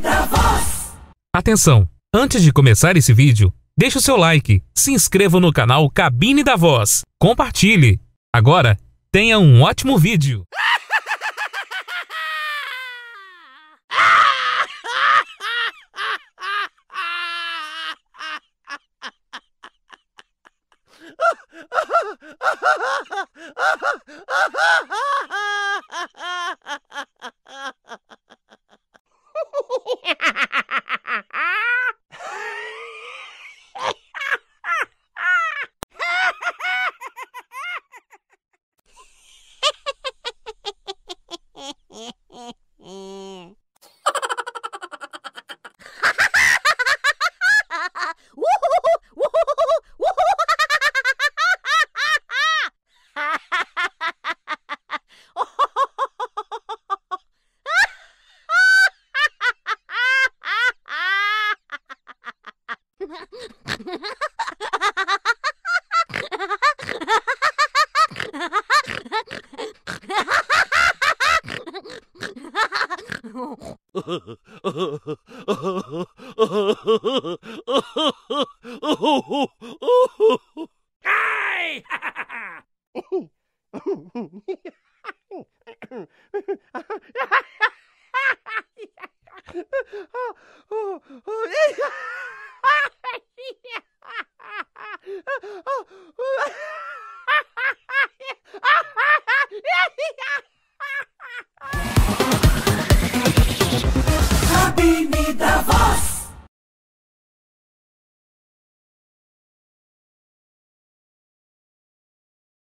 da Voz. Atenção! Antes de começar esse vídeo, deixe o seu like, se inscreva no canal Cabine da Voz, compartilhe. Agora, tenha um ótimo vídeo. hey! oh, oh.